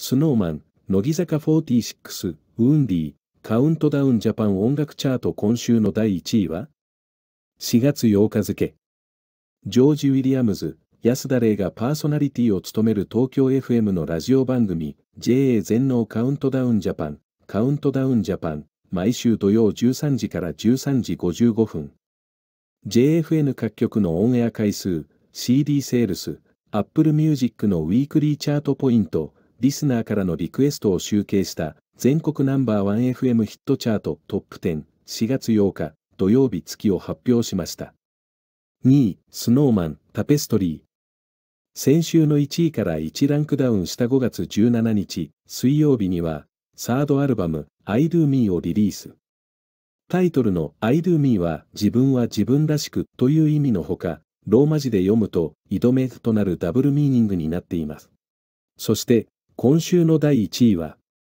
スノーマン、乃木坂46、ウンディ、カウントダウンジャパン音楽チャート今週の第1位は ?4 月8日付。ジョージ・ウィリアムズ、安田玲がパーソナリティを務める東京 FM のラジオ番組 JA 全農カウントダウンジャパン、カウントダウンジャパン、毎週土曜13時から13時55分。JFN 各局のオンエア回数、CD セールス、Apple Music のウィークリーチャートポイント、リスナーからのリクエストを集計した全国ナンバーワン f m ヒットチャートトップ10、4月8日土曜日月を発表しました。2位、スノーマン、タペストリー。先週の1位から1ランクダウンした5月17日、水曜日には、サードアルバム、I Do Me をリリース。タイトルの I Do Me は自分は自分らしくという意味のほか、ローマ字で読むと、井戸目となるダブルミーニングになっています。そして、今週の第1位は、